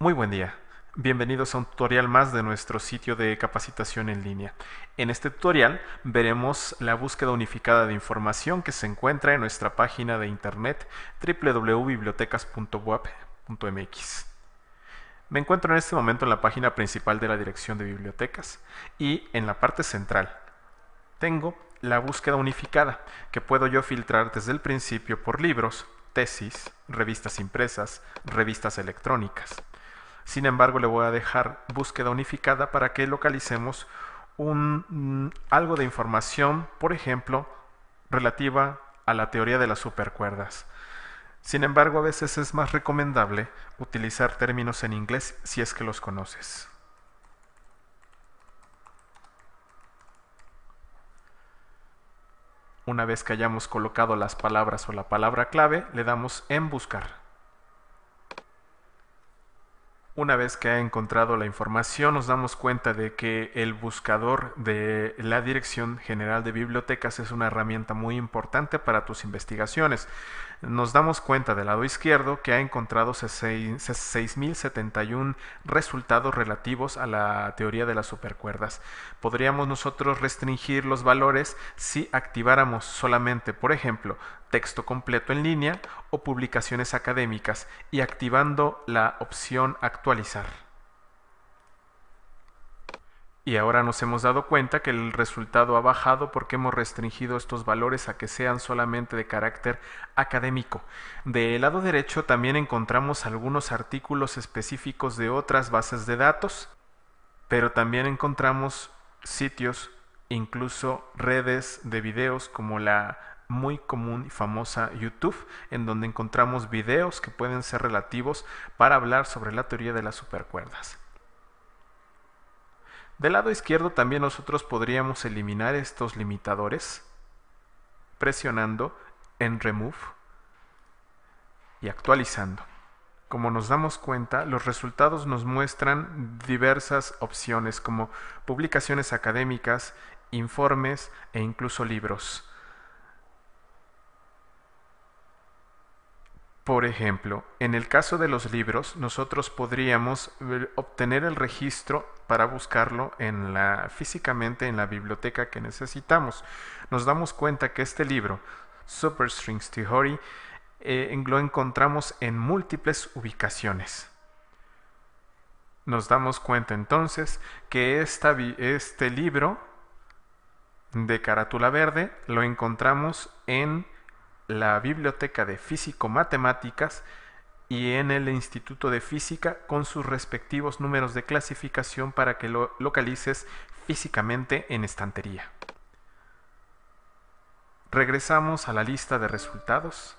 Muy buen día. Bienvenidos a un tutorial más de nuestro sitio de capacitación en línea. En este tutorial veremos la búsqueda unificada de información que se encuentra en nuestra página de internet www.bibliotecas.web.mx. Me encuentro en este momento en la página principal de la Dirección de Bibliotecas y en la parte central tengo la búsqueda unificada que puedo yo filtrar desde el principio por libros, tesis, revistas impresas, revistas electrónicas. Sin embargo, le voy a dejar búsqueda unificada para que localicemos un, mm, algo de información, por ejemplo, relativa a la teoría de las supercuerdas. Sin embargo, a veces es más recomendable utilizar términos en inglés si es que los conoces. Una vez que hayamos colocado las palabras o la palabra clave, le damos en buscar. Una vez que ha encontrado la información, nos damos cuenta de que el buscador de la Dirección General de Bibliotecas es una herramienta muy importante para tus investigaciones. Nos damos cuenta del lado izquierdo que ha encontrado 6.071 resultados relativos a la teoría de las supercuerdas. Podríamos nosotros restringir los valores si activáramos solamente, por ejemplo, texto completo en línea o publicaciones académicas y activando la opción actualizar. Y ahora nos hemos dado cuenta que el resultado ha bajado porque hemos restringido estos valores a que sean solamente de carácter académico. de lado derecho también encontramos algunos artículos específicos de otras bases de datos, pero también encontramos sitios, incluso redes de videos como la muy común y famosa YouTube, en donde encontramos videos que pueden ser relativos para hablar sobre la teoría de las supercuerdas. Del lado izquierdo también nosotros podríamos eliminar estos limitadores presionando en Remove y actualizando. Como nos damos cuenta, los resultados nos muestran diversas opciones como publicaciones académicas, informes e incluso libros. Por ejemplo, en el caso de los libros, nosotros podríamos eh, obtener el registro para buscarlo físicamente en la biblioteca que necesitamos. Nos damos cuenta que este libro, Superstrings Theory, eh, lo encontramos en múltiples ubicaciones. Nos damos cuenta entonces que este libro de carátula verde lo encontramos en la Biblioteca de Físico-Matemáticas y en el Instituto de Física con sus respectivos números de clasificación para que lo localices físicamente en estantería. Regresamos a la lista de resultados.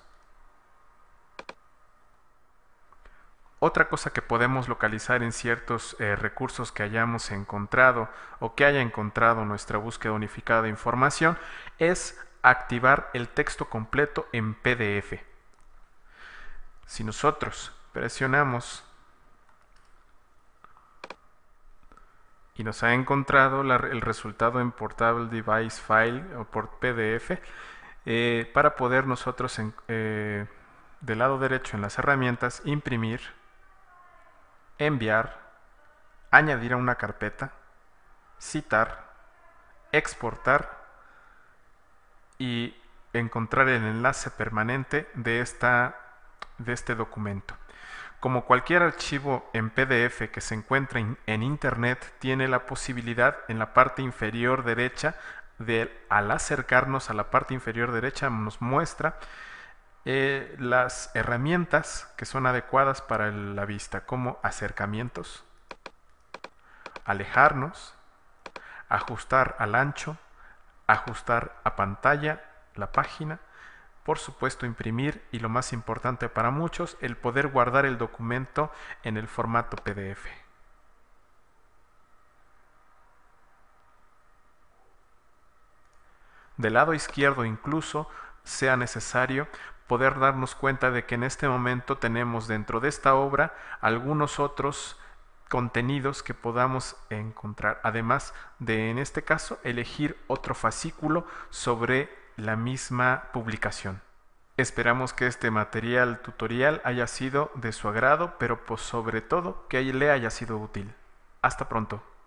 Otra cosa que podemos localizar en ciertos eh, recursos que hayamos encontrado o que haya encontrado nuestra búsqueda unificada de información es activar el texto completo en PDF. Si nosotros presionamos y nos ha encontrado el resultado en Portable Device File o por PDF, eh, para poder nosotros eh, del lado derecho en las herramientas imprimir, enviar, añadir a una carpeta, citar, exportar y encontrar el enlace permanente de, de este documento. Como cualquier archivo en PDF que se encuentra en Internet, tiene la posibilidad en la parte inferior derecha, de, al acercarnos a la parte inferior derecha, nos muestra eh, las herramientas que son adecuadas para la vista, como acercamientos, alejarnos, ajustar al ancho, ajustar a pantalla la página, por supuesto imprimir y lo más importante para muchos, el poder guardar el documento en el formato PDF. Del lado izquierdo incluso sea necesario poder darnos cuenta de que en este momento tenemos dentro de esta obra algunos otros contenidos que podamos encontrar. Además de, en este caso, elegir otro fascículo sobre la misma publicación. Esperamos que este material tutorial haya sido de su agrado, pero pues sobre todo que le haya sido útil. Hasta pronto.